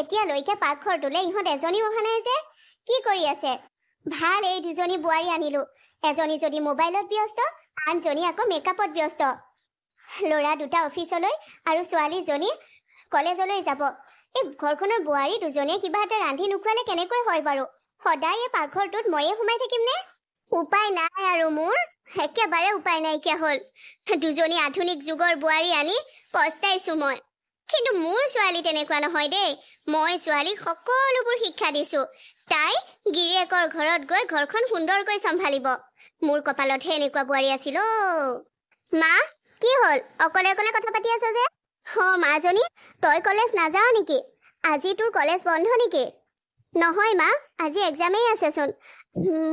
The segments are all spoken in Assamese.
এতিয়ালৈকে পাকঘৰটোলৈ ইহঁত এজনীও অহা নাই যে কি কৰি আছে ভাল এই দুজনী বোৱাৰী আনিলো এজনী যদি মোবাইলত ব্যস্ত আনজনী আকৌ মেকআপত ব্যস্ত ল'ৰা দুটা অফিচলৈ আৰু ছোৱালীজনী কলেজলৈ যাব এই ঘৰখনৰ বোৱাৰী দুজনীয়ে কিবা এটা ৰান্ধি নোখোৱালে কেনেকৈ হয় বাৰু সদায় এই পাকঘৰটোত ময়ে সোমাই থাকিমনে উপায় নাই আৰু মোৰ একেবাৰে উপায় নাইকিয়া হ'ল দুজনী আধুনিক যুগৰ বোৱাৰী আনি পস্তাইছো মই কিন্তু মোৰ ছোৱালী তেনেকুৱা নহয় দেই মই ছোৱালীক সকলোবোৰ শিক্ষা দিছোঁ তাই গিৰিয়েকৰ ঘৰত গৈ ঘৰখন সুন্দৰকৈ চম্ভালিব মোৰ কপালতহে এনেকুৱা বোৱাৰী আছিল মা কি হ'ল অকলে অকলে কথা পাতি আছ যে অঁ মাজনী তই কলেজ নাযাৱ নেকি আজি তোৰ কলেজ বন্ধ নেকি নহয় মা আজি এক্সামেই আছেচোন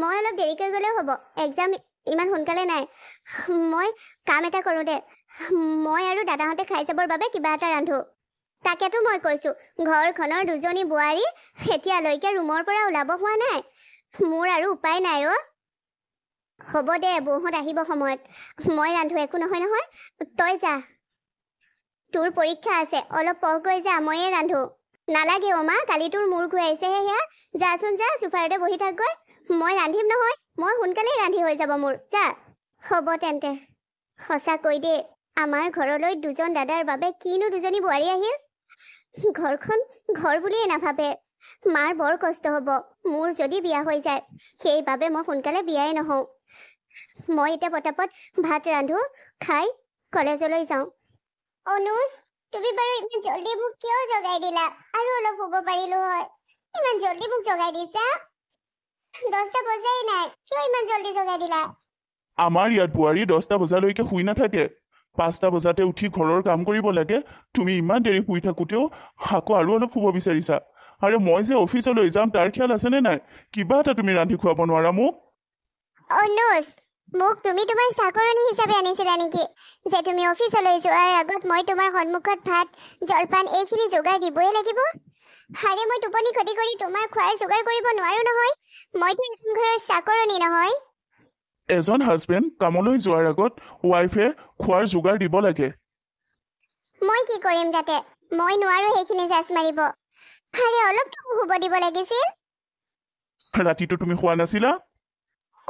মই অলপ দেৰিকৈ গ'লেও হ'ব এক্সাম ইমান সোনকালে নাই মই কাম এটা কৰোঁ দে মই আৰু দাদাহঁতে খাই যাবৰ বাবে কিবা এটা ৰান্ধো তাকেতো মই কৈছোঁ ঘৰখনৰ দুজনী বোৱাৰী এতিয়ালৈকে ৰুমৰ পৰা ওলাব হোৱা নাই মোৰ আৰু উপায় নাই অ' হ'ব দে বৌহঁত আহিব সময়ত মই ৰান্ধো একো নহয় নহয় তই যা তোৰ পৰীক্ষা আছে অলপ পহকৈ যা ময়ে ৰান্ধো নালাগে অ' মা কালি তোৰ মূৰ ঘূৰাইছেহে সেয়া যাচোন যা চুফাৰতে বহি থাকগৈ মই ৰান্ধিম নহয় মই সোনকালেই ৰান্ধি হৈ যাব মোৰ যা হ'ব তেন্তে সঁচাকৈ দেই আমাৰ ঘৰলৈ দুজন দাদাৰ বাবে কিনো দুজনী বোৱাৰী আহিল ঘৰখন ঘৰ বুলিয়েই নাভাবে মাৰ বৰ কষ্ট হ'ব মোৰ যদি বিয়া হৈ যায় সেইবাবে মই সোনকালে বিয়াই নহওঁ মই এতিয়া পটাপট ভাত ৰান্ধো খাই কলেজলৈ যাওঁ অনুজ তুমি বাৰু ইমান জল্দি মোক কিয় জগাই দিলা আৰু অলপ শুব পাৰিলো হয় ইমান জল্দি মোক জগাই দিছা দহটা বজাই নাই কিয় ইমান জল্দি জগাই দিলা আমাৰ ইয়াত বোৱাৰী দহটা বজালৈকে শুই নাথাকে পাঁচটা বজাতে উঠি ঘৰৰ কাম কৰিব লাগে তুমি ইমান দেৰি শুই থাকোঁতেও আকৌ আৰু অলপ শুব বিচাৰিছা আৰে মই যে অফিচলৈ যাম তাৰ খিয়াল আছেনে নাই কিবা এটা তুমি ৰান্ধি খুৱাব নোৱাৰা মোক মোক তুমি তোমাৰ চাকৰণী হিচাপে আনিছিলা নেকি যে তুমি অফিচলৈ যোৱাৰ আগত মই তোমাৰ সন্মুখত ভাত জলপান এইখিনি যোগাৰ দিবই লাগিব আৰে মই টোপনি ক্ষতি কৰি তোমাৰ খোৱাৰ যোগাৰ কৰিব নোৱাৰো নহয় মইতো এখন ঘৰৰ চাকৰণী নহয় এজন হাজবেণ্ড কামলৈ যোৱাৰ আগত ৱাইফে খোৱাৰ যোগাৰ দিব লাগে মই কি কৰিম তাতে মই নোৱাৰো সেইখিনি জাজ মাৰিব আৰে অলপতো শুব দিব লাগিছিল ৰাতিটো তুমি শোৱা নাছিলা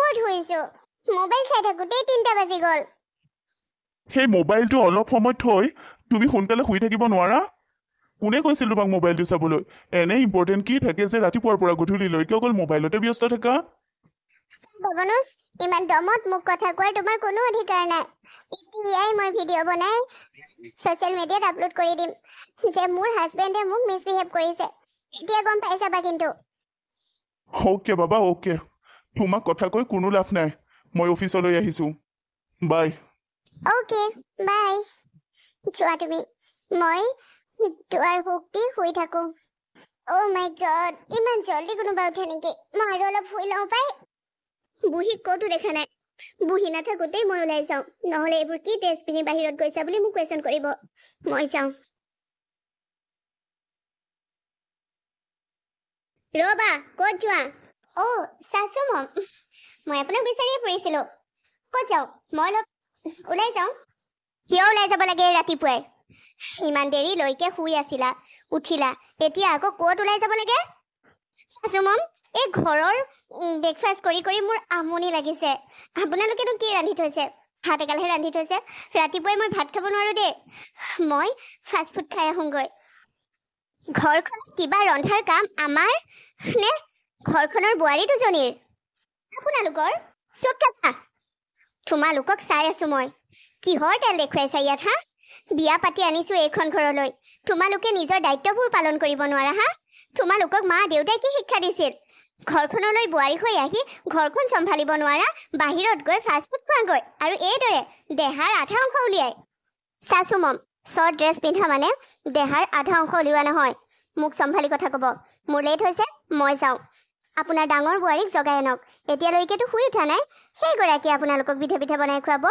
ক'ত শুইছো মোবাইল চাই থাকোঁতে তিনিটা বাজি গ'ল সেই মোবাইলটো অলপ সময় থৈ তুমি সোনকালে শুই থাকিব নোৱাৰা কোনে কৈছিল তোমাক মোবাইলটো চাবলৈ এনে ইম্পৰ্টেণ্ট কি থাকে যে ৰাতিপুৱাৰ পৰা গধূলিলৈকে অকল মোবাইলতে ব্যস্ত থাকা ভগনুজ ইমান দমত মোক কথা কোৱাৰ তোমাৰ কোনো অধিকাৰ নাই এতিয়াই মই ভিডিঅ' বনাই ছ'চিয়েল মিডিয়াত আপলোড কৰি দিম যে মোৰ হাজবেণ্ডে মোক মিছবিহেভ কৰিছে এতিয়া গম পাই চাবা কিন্তু অ'কে বাবা অ'কে তোমাক কথা কৈ কোনো লাভ নাই মই অফিচলৈ আহিছোঁ বাই অ'কে বাই যোৱা তুমি মই দুৱাৰ হুক দি শুই থাকোঁ অ' মাই গড ইমান জল্দি কোনোবা উঠে নেকি মই আৰু অলপ শুই লওঁ পায় বুঢ়ীক ক'তো দেখা নাই বুঢ়ী নাথাকোঁতেই মই ওলাই যাওঁ নহ'লে এইবোৰ কি তেজপিনি বাহিৰত গৈছা বুলি মোক কুৱেশ্যন কৰিব মই যাওঁ ৰবা ক'ত যোৱা অ চাচো মম মই আপোনাক বিচাৰিয়ে ফুৰিছিলো ক'ত যাওঁ মই অলপ ওলাই যাওঁ কিয় ওলাই যাব লাগে ৰাতিপুৱাই ইমান দেৰিলৈকে শুই আছিলা উঠিলা এতিয়া আকৌ ক'ত ওলাই যাব লাগে চাচো মম এই ঘৰৰ ব্ৰেকফাষ্ট কৰি কৰি মোৰ আমনি লাগিছে আপোনালোকেতো কি ৰান্ধি থৈছে ভাত একালহে ৰান্ধি থৈছে ৰাতিপুৱাই মই ভাত খাব নোৱাৰোঁ দেই মই ফাষ্টফুড খাই আহোঁগৈ ঘৰখনত কিবা ৰন্ধাৰ কাম আমাৰ নে ঘৰখনৰ বোৱাৰী দুজনীৰ আপোনালোকৰ চব থকা তোমালোকক চাই আছোঁ মই কিহৰ তেল দেখুৱাইছা ইয়াত হা বিয়া পাতি আনিছোঁ এইখন ঘৰলৈ তোমালোকে নিজৰ দায়িত্ববোৰ পালন কৰিব নোৱাৰা হা তোমালোকক মা দেউতাই কি শিক্ষা দিছিল ঘৰখনলৈ বোৱাৰী হৈ আহি ঘৰখন চম্ভালিব নোৱাৰা বাহিৰত গৈ ফাষ্টফুড খোৱাগৈ আৰু এইদৰে দেহাৰ আধা অংশ উলিয়াই চাচো মম শ্বৰ্ট ড্ৰেছ পিন্ধা মানে দেহাৰ আধা অংশ উলিওৱা নহয় মোক চম্ভালি কথা ক'ব মোৰ লেট হৈছে মই যাওঁ আপোনাৰ ডাঙৰ বোৱাৰীক জগাই আনক এতিয়ালৈকেতো শুই উঠা নাই সেইগৰাকীয়ে আপোনালোকক পিঠা পিঠা বনাই খুৱাব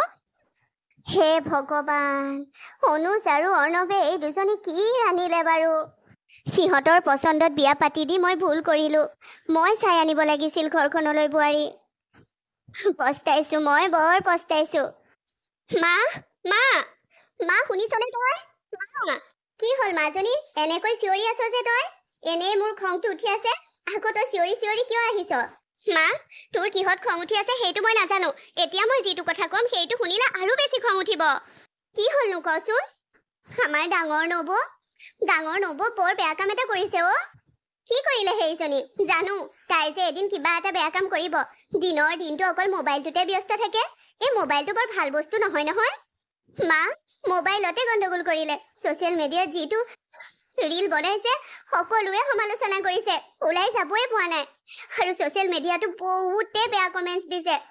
হে ভগৱান অনুজ আৰু অৰ্ণৱে এই দুজনী কি আনিলে বাৰু সিহঁতৰ পচন্দত বিয়া পাতি দি মই ভুল কৰিলো মই চাই আনিব লাগিছিল ঘৰখনলৈ বোৱাৰী পস্তাইছোঁ মই বৰ পস্তাইছো মা মা মা শুনিছনে তই মা কি হ'ল মাজনী এনেকৈ চিঞৰি আছ যে তই এনেই মোৰ খংটো উঠি আছে আকৌ তই চিঞৰি চিঞৰি কিয় আহিছ মা তোৰ কিহত খং উঠি আছে সেইটো মই নাজানো এতিয়া মই যিটো কথা ক'ম সেইটো শুনিলে আৰু বেছি খং উঠিব কি হ'লনো কচোন আমাৰ ডাঙৰ নবৌ ডাঙৰ নবৌ বৰ বেয়া কাম এটা কৰিছে অ কি কৰিলে সেইজনী জানো তাই যে এদিন কিবা এটা বেয়া কাম কৰিব দিনৰ দিনটো অকল মোবাইলটোতে ব্যস্ত থাকে এই মোবাইলটো বৰ ভাল বস্তু নহয় নহয় মা মোবাইলতে গণ্ডগোল কৰিলে ছ'চিয়েল মিডিয়াত যিটো ৰীল বনাইছে সকলোৱে সমালোচনা কৰিছে ওলাই যাবই পোৱা নাই আৰু ছ'চিয়েল মিডিয়াটো বহুতে বেয়া কমেণ্টছ দিছে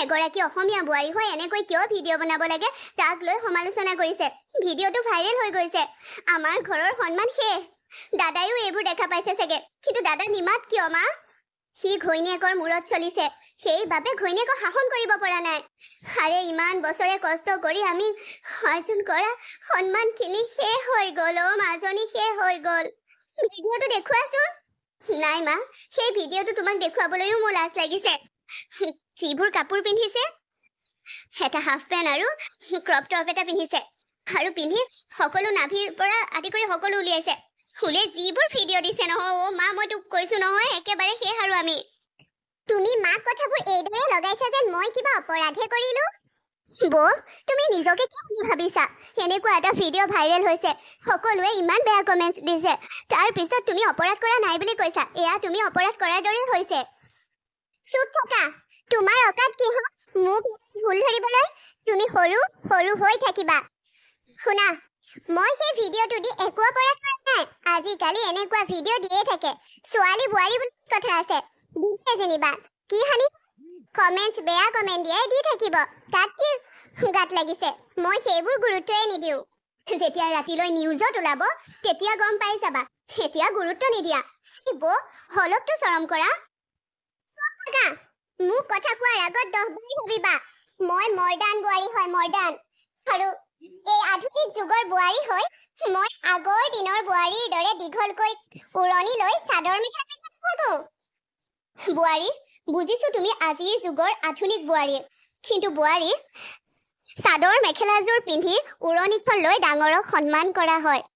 এগৰাকী অসমীয়া বোৱাৰী হৈ এনেকৈ কিয় ভিডিঅ' বনাব লাগে তাক লৈ সমালোচনা কৰিছে ভিডিঅ'টো ভাইৰেল হৈ গৈছে আমাৰ ঘৰৰ সন্মান সেয়ে দাদায়ো এইবোৰ দেখা পাইছে চাগে কিন্তু দাদা নিমাত কিয় মা সি ঘৈণীয়েকৰ মূৰত চলিছে সেইবাবে ঘৈণীয়েকক শাসন কৰিব পৰা নাই আৰে ইমান বছৰে কষ্ট কৰি আমি অৰ্জন কৰা সন্মানখিনি শেষ হৈ গ'ল অ' মাজনী শেষ হৈ গ'ল ভিডিঅ'টো দেখুৱাচোন নাই মা সেই ভিডিঅ'টো তোমাক দেখুৱাবলৈও মোৰ লাজ লাগিছে যিবোৰ কাপোৰ পিন্ধিছে এটা হাফ পেণ্ট আৰু ক্ৰপ টপ এটা পিন্ধিছে আৰু পিন্ধি সকলো নাভিৰ পৰা আদি কৰি সকলো উলিয়াইছে ফুলে যিবোৰ ভিডিঅ' দিছে নহয় অ' মা মই তোক কৈছোঁ নহয় একেবাৰে শেষ আৰু আমি তুমি মাক কথাবোৰ এইদৰে লগাইছা যেন মই কিবা অপৰাধহে কৰিলোঁ বৌ তুমি নিজকে কি বুলি ভাবিছা এনেকুৱা এটা ভিডিঅ' ভাইৰেল হৈছে সকলোৱে ইমান বেয়া কমেণ্টছ দিছে তাৰ পিছত তুমি অপৰাধ কৰা নাই বুলি কৈছা এয়া তুমি অপৰাধ কৰাৰ দৰে হৈছে চুপ থকা তোমাৰ অকাত কিহ মোক ভুল ধৰিবলৈ তুমি সৰু সৰু হৈ থাকিবা শুনা মই সেই ভিডিঅ'টো দি একো অপৰাধ কৰা নাই আজিকালি এনেকুৱা ভিডিঅ' দিয়ে থাকে ছোৱালী বোৱাৰী বুলি কথা আছে দিয়ে যেনিবা কি হানি কমেণ্টছ বেয়া কমেণ্ট দিয়াই দি থাকিব তাত কি গাত লাগিছে মই সেইবোৰ গুৰুত্বই নিদিওঁ যেতিয়া ৰাতিলৈ নিউজত ওলাব তেতিয়া গম পাই যাবা এতিয়া গুৰুত্ব নিদিয়া চিব চৰম কৰা মোক কথা কোৱাৰ আগত দহবাৰ ভাবিবা মই মৰ্ডাৰ্ণ বোৱাৰী হয় মৰ্ডাৰ্ণ আৰু এই আধুনিক যুগৰ বোৱাৰী হৈ মই আগৰ দিনৰ বোৱাৰীৰ দৰে দীঘলকৈ উৰণি লৈ চাদৰ মিঠা থাকো বোৱাৰী বুজিছো তুমি আজিৰ যুগৰ আধুনিক বোৱাৰী কিন্তু বোৱাৰী চাদৰ মেখেলাযোৰ পিন্ধি উৰণিখন লৈ ডাঙৰক সন্মান কৰা হয়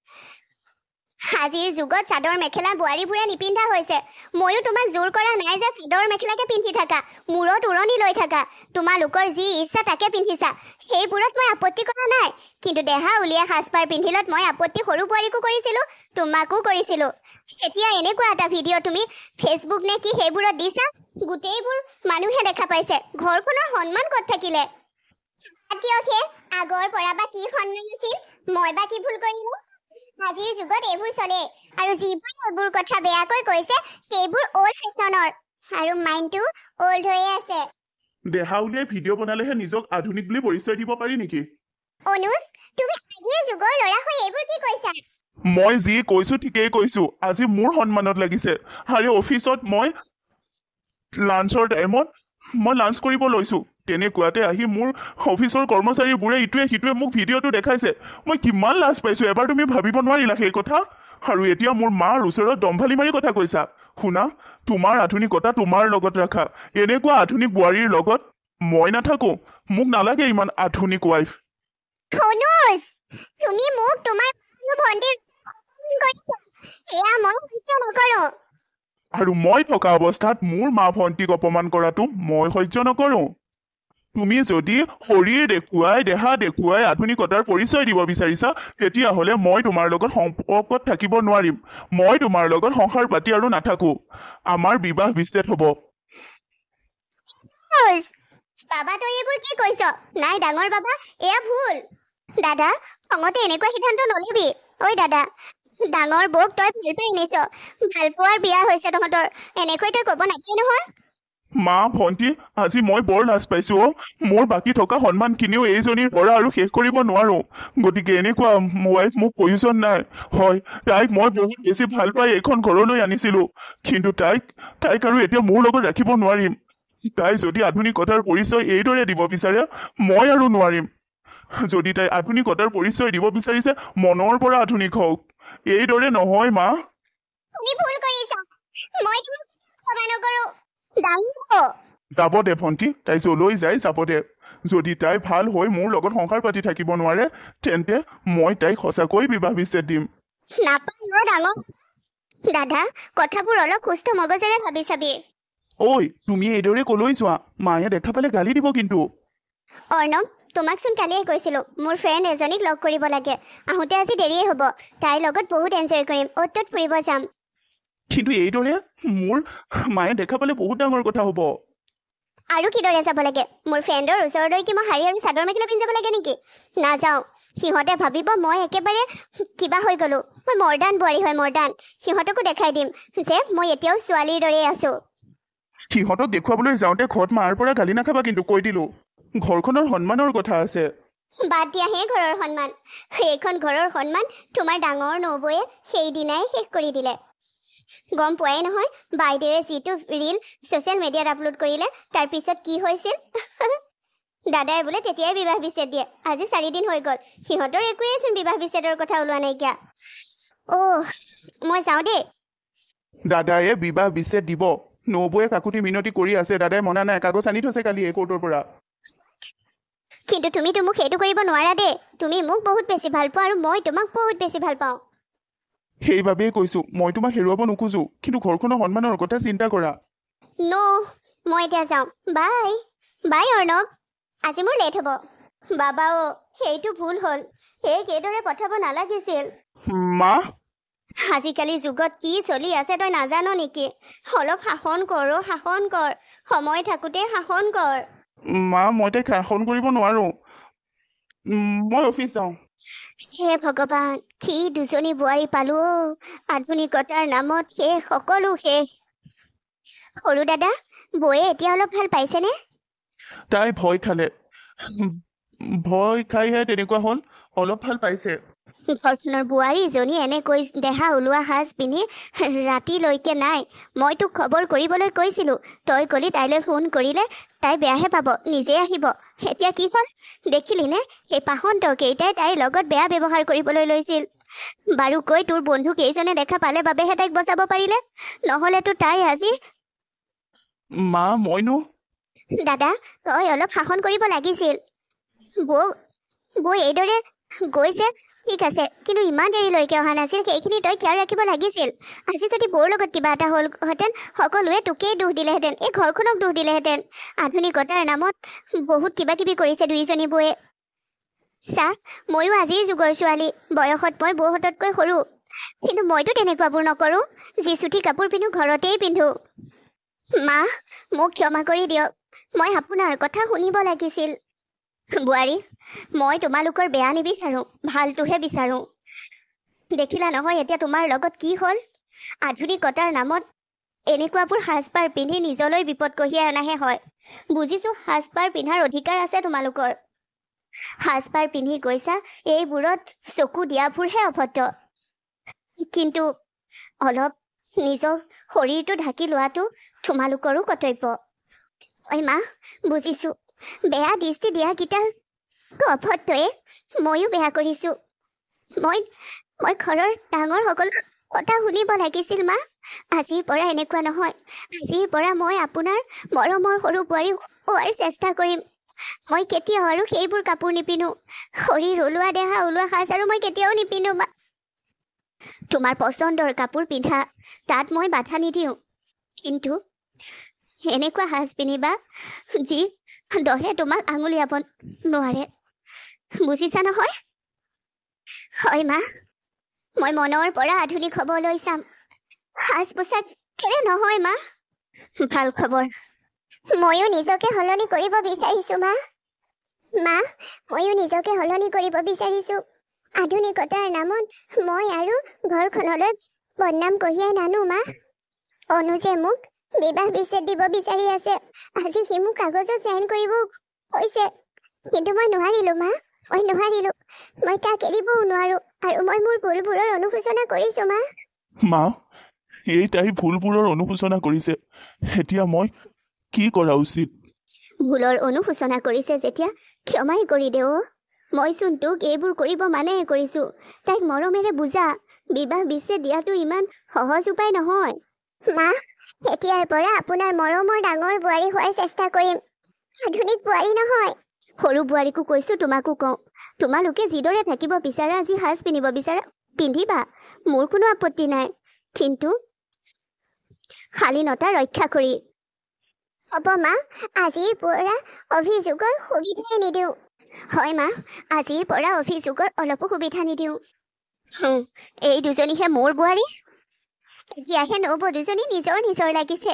আজিৰ যুগত চাদৰ মেখেলা বোৱাৰীবোৰে নিপিন্ধা হৈছে ময়ো তোমাক জোৰ কৰা নাই যে চাদৰ মেখেলাকে পিন্ধি থাকা মূৰত উৰণি লৈ থাকা তোমালোকৰ যি ইচ্ছা তাকে পিন্ধিছা সেইবোৰত মই আপত্তি কৰা নাই কিন্তু দেহা উলিয়াই সাজপাৰ পিন্ধিলত মই আপত্তি সৰু বোৱাৰীকো কৰিছিলোঁ তোমাকো কৰিছিলোঁ এতিয়া এনেকুৱা এটা ভিডিঅ' তুমি ফেচবুক নে কি সেইবোৰত দিছা গোটেইবোৰ মানুহে দেখা পাইছে ঘৰখনৰ সন্মান ক'ত থাকিলে আগৰ পৰা বা কি সন্মান আছিল মই বা কি ভুল কৰিলোঁ আজিৰ যুগত এইবোৰ চলে আৰু যিবোৰ এইবোৰ কথা বেয়াকৈ কৈছে সেইবোৰ অল্ড ফেশ্বনৰ আৰু মাইণ্ডটো অল্ড হৈ আছে দেহা উলিয়াই ভিডিঅ' বনালেহে নিজক আধুনিক বুলি পৰিচয় দিব পাৰি নেকি অনুৰ তুমি আজিৰ যুগৰ ল'ৰা হৈ এইবোৰ কি কৈছা মই যি কৈছো ঠিকেই কৈছো আজি মোৰ সন্মানত লাগিছে আৰু অফিচত মই লাঞ্চৰ টাইমত মই লাঞ্চ কৰিব লৈছোঁ তেনেকুৱাতে আহি মোৰ অফিচৰ কৰ্মচাৰীবোৰে ইটোৱে সিটোৱে মোক ভিডিঅ'টো দেখাইছে মই কিমান লাজ পাইছোঁ এবাৰ তুমি ভাবিব নোৱাৰিলা সেই কথা আৰু এতিয়া মোৰ মাৰ ওচৰত দম্ভালি মাৰি কথা কৈছা শুনা তোমাৰ আধুনিকতা তোমাৰ লগত ৰাখা এনেকুৱা আধুনিক বোৱাৰীৰ লগত মই নাথাকো মোক নালাগে ইমান আধুনিক ৱাইফ আৰু মই থকা অৱস্থাত মোৰ মা ভণ্টিক অপমান কৰাটো মই সহ্য নকৰো তুমি যদি শৰীৰ দেখুৱাই দেহা দেখুৱাই আধুনিকতাৰ পৰিচয় দিব বিচাৰিছা তেতিয়াহ'লে মই তোমাৰ লগত সম্পৰ্কত থাকিব নোৱাৰিম মই তোমাৰ লগত সংসাৰ পাতি আৰু নাথাকো আমাৰ বিবাহ বিচ্ছেদ হ'ব ভুল দাদা নহয় মা ভণ্টি আজি মই বৰ লাজ পাইছো অ মোৰ বাকী থকা সন্মান কিনিও এইজনীৰ পৰা আৰু শেষ কৰিব নোৱাৰো গতিকে এনেকুৱা ৱাইফ মোক প্ৰয়োজন নাই হয় তাইক মই বহুত বেছি ভাল পাই এইখন ঘৰলৈ আনিছিলো কিন্তু তাইক তাইক আৰু এতিয়া মোৰ লগত ৰাখিব নোৱাৰিম তাই যদি আধুনিকতাৰ পৰিচয় এইদৰে দিব বিচাৰে মই আৰু নোৱাৰিম যদি তাই আধুনিকতাৰ পৰিচয় দিব বিচাৰিছে মনৰ পৰা আধুনিক হওক এইদৰে নহয় মা যাব দে ভণ্টি তাই যলৈ যায় যাব দে যদি তাই ভাল হৈ মোৰ লগত সংসাৰ পাতি থাকিব নোৱাৰে তেন্তে মই তাইক সঁচাকৈ বিবাহ বিচ্ছেদ দিম দাদা কথাবোৰ অলপ সুস্থ মগজেৰে ভাবি চাবি ঐ তুমি এইদৰে কলৈ চোৱা মায়ে দেখা পালে গালি দিব কিন্তু অৰ্ণৱ তোমাকচোন কালিয়ে কৈছিলোঁ মোৰ ফ্ৰেণ্ড এজনীক লগ কৰিব লাগে আহোঁতে আজি দেৰিয়ে হ'ব তাইৰ লগত বহুত এনজয় কৰিম অ'ত ত'ত ফুৰিব যাম কিন্তু এইদৰে মোৰ মায়ে দেখা পালে বহুত ডাঙৰ কথা হ'ব আৰু কিদৰে যাব লাগে মোৰ ফ্ৰেণ্ডৰ ওচৰলৈ কি মই শাৰী আৰু চাদৰ মেখেলা পিন্ধি লাগে নেকি নাযাওঁ সিহঁতে ভাবিব মই একেবাৰে কিবা হৈ গ'লোঁ মই মৰ্ডাৰ্ণ বোৱাৰী হয় মৰ্ডাৰ্ণ সিহঁতকো দেখাই দিম যে মই এতিয়াও ছোৱালীৰ দৰেই আছোঁ সিহঁতক দেখুৱাবলৈ যাওঁতে ঘৰত মাৰ পৰা গালি নাখাবা কিন্তু কৈ দিলো ঘৰখনৰ সন্মানৰ কথা আছে বাদ দিয়া হে ঘৰৰ সন্মান সেইখন ঘৰৰ সন্মান তোমাৰ ডাঙৰ নবৌৱে সেইদিনাই শেষ কৰি দিলে গম পোৱাই নহয় বাইদেৱে যিটো ৰীল ছ'চিয়েল মিডিয়াত আপলোড কৰিলে তাৰপিছত কি হৈছিল দাদাই বোলে তেতিয়াই বিবাহ বিচ্ছেদ দিয়ে আজি চাৰিদিন হৈ গ'ল সিহঁতৰ একোৱেচোন বিবাহ বিচ্ছেদৰ কথা ওলোৱা নাইকিয়া অ' মই যাওঁ দেই দাদায়ে বিবাহ বিচ্ছেদ দিব নবৌৱে কাকুতি মিনতি কৰি আছে দাদাই মনা নাই কাগজ আনি থৈছে কালি এয়াৰপৰ্টৰ পৰা কিন্তু তুমিতো মোক সেইটো কৰিব নোৱাৰা দেই তুমি মোক বহুত বেছি ভাল পোৱা আৰু মই তোমাক বহুত বেছি ভাল পাওঁ সেইবাবেই কৈছোঁ মই তোমাক হেৰুৱাব নোখোজোঁ কিন্তু ঘৰখনৰ সন্মানৰ কথা চিন্তা কৰা ন মই এতিয়া যাওঁ বাই বাই অৰ্ণৱ আজি মোৰ লেট হ'ব বাবা অ' সেইটো ভুল হ'ল সেই কেইদৰে পঠাব নালাগিছিল মা আজিকালি যুগত কি চলি আছে তই নাজান নেকি অলপ শাসন কৰো শাসন কৰ সময় থাকোঁতে শাসন কৰ মা মই তাইক শাসন কৰিব নোৱাৰো মই অফিচ যাওঁ সেয়ে ভগৱান সি দুজনী বোৱাৰী পালো আধুনিকতাৰ নামত সেই সকলো শেষ সৰু দাদা বৌয়ে এতিয়া অলপ ভাল পাইছেনে তাই ভয় খালে ভয় খাইহে তেনেকুৱা হ'ল অলপ ভাল পাইছে ফৰ্চুনৰ বোৱাৰীজনী এনেকৈ দেহা ওলোৱা সাজ পিন্ধি ৰাতিলৈকে নাই মই তোক খবৰ কৰিবলৈ কৈছিলোঁ তই ক'লি তাইলৈ ফোন কৰিলে তাই বেয়াহে পাব নিজে আহিব এতিয়া কি হ'ল দেখিলি নে সেই পাহন্তকেইটাই তাইৰ লগত বেয়া ব্যৱহাৰ কৰিবলৈ লৈছিল বাৰু কৈ তোৰ বন্ধু কেইজনে দেখা পালে বাবেহে তাইক বচাব পাৰিলে নহ'লেতো তাই আজি মা মইনো দাদা তই অলপ শাসন কৰিব লাগিছিল বৌ বৌ এইদৰে গৈছে ঠিক আছে কিন্তু ইমান দেৰিলৈকে অহা নাছিল সেইখিনি তই খিয়াল ৰাখিব লাগিছিল আজি যদি বৌৰ লগত কিবা এটা হ'লহেঁতেন সকলোৱে তোকেই দোষ দিলেহেঁতেন এই ঘৰখনক দোষ দিলেহেঁতেন আধুনিকতাৰ নামত বহুত কিবা কিবাকিবি কৰিছে দুয়োজনী বৌয়ে চা ময়ো আজিৰ যুগৰ ছোৱালী বয়সত মই বৌহঁততকৈ সৰু কিন্তু মইতো তেনেকুৱাবোৰ নকৰোঁ যি চুটি কাপোৰ পিন্ধো ঘৰতেই পিন্ধো মা মোক ক্ষমা কৰি দিয়ক মই আপোনাৰ কথা শুনিব লাগিছিল বোৱাৰী মই তোমালোকৰ বেয়া নিবিচাৰোঁ ভালটোহে বিচাৰোঁ দেখিলা নহয় এতিয়া তোমাৰ লগত কি হ'ল আধুনিকতাৰ নামত এনেকুৱাবোৰ সাজপাৰ পিন্ধি নিজলৈ বিপদ কঢ়িয়াই অনাহে হয় বুজিছোঁ সাজপাৰ পিন্ধাৰ অধিকাৰ আছে তোমালোকৰ সাজপাৰ পিন্ধি গৈছা এইবোৰত চকু দিয়াবোৰহে অভদ্ৰ কিন্তু অলপ নিজৰ শৰীৰটো ঢাকি লোৱাটো তোমালোকৰো কৰ্তব্য ঐ মা বুজিছোঁ বেয়া দৃষ্টি দিয়াকেইটাৰ কপটটোৱে ময়ো বেয়া কৰিছো মই মই ঘৰৰ ডাঙৰসকলৰ কথা শুনিব লাগিছিল মা আজিৰ পৰা এনেকুৱা নহয় আজিৰ পৰা মই আপোনাৰ মৰমৰ সৰু বোৱাৰী হোৱাৰ চেষ্টা কৰিম মই কেতিয়াও আৰু সেইবোৰ কাপোৰ নিপিন্ধো শৰীৰ ওলোৱা দেহা ওলোৱা সাজ আৰু মই কেতিয়াও নিপিন্ধো মা তোমাৰ পচন্দৰ কাপোৰ পিন্ধা তাত মই বাধা নিদিওঁ কিন্তু এনেকুৱা সাজ পিন্ধিবা যি দহে তোমাক আঙুলিয়াব নোৱাৰে বুজিছা নহয় হয় মা মই মনৰ পৰা আধুনিক লৈ চাম সাজ পোছাক কেনে নহয় মা ভাল খবৰ ময়ো নিজকে সলনি কৰিব বিচাৰিছো মা মা ময়ো নিজকে সলনি কৰিব বিচাৰিছো আধুনিকতাৰ নামত মই আৰু ঘৰখনলৈ বদনাম কঢ়িয়াই নানো মা অনুজে মোক বিবাহ বিচ্ছেদ দিব বিচাৰি আছে আজি সি মোক কাগজত চাইন কৰিব কৈছে কিন্তু মই নোৱাৰিলো মা মই নোৱাৰিলো মই তাক এৰিবও নোৱাৰো আৰু মই মোৰ ভুলবোৰৰ অনুশোচনা কৰিছো মা মা এই তাই ভুলবোৰৰ অনুশোচনা কৰিছে এতিয়া মই কি কৰা উচিত ভুলৰ অনুশোচনা কৰিছে যেতিয়া ক্ষমাই কৰি দে মইচোন তোক এইবোৰ কৰিব মানেহে কৰিছো তাইক মৰমেৰে বুজা বিবাহ বিচে দিয়াটো ইমান সহজ উপায় নহয় মা এতিয়াৰ পৰা আপোনাৰ মৰমৰ ডাঙৰ বোৱাৰী হোৱাৰ চেষ্টা কৰিম আধুনিক বোৱাৰী নহয় সৰু বোৱাৰীকো কৈছো তোমাকো কওঁ তোমালোকে যিদৰে থাকিব বিচাৰা আজি সাজ পিন্ধিব বিচাৰা পিন্ধিবা মোৰ কোনো আপত্তি নাই কিন্তু শালীনতা ৰক্ষা কৰি হ'ব মা আজিৰ পৰা অভিযোগৰ সুবিধাই নিদিওঁ হয় মা আজিৰ পৰা অভিযোগৰ অলপো সুবিধা নিদিওঁ এই দুজনীহে মোৰ বোৱাৰী এতিয়াহে নবৌ দুজনী নিজৰ নিজৰ লাগিছে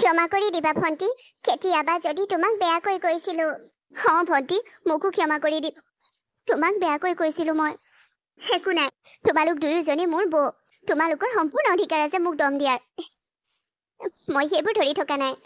ক্ষমা কৰি দিবা ভণ্টি কেতিয়াবা যদি তোমাক বেয়াকৈ কৈছিলো অঁ ভণ্টি মোকো ক্ষমা কৰি দিব তোমাক বেয়াকৈ কৈছিলো মই একো নাই তোমালোক দুয়োজনী মোৰ বৌ তোমালোকৰ সম্পূৰ্ণ অধিকাৰ আছে মোক দম দিয়াৰ মই সেইবোৰ ধৰি থকা নাই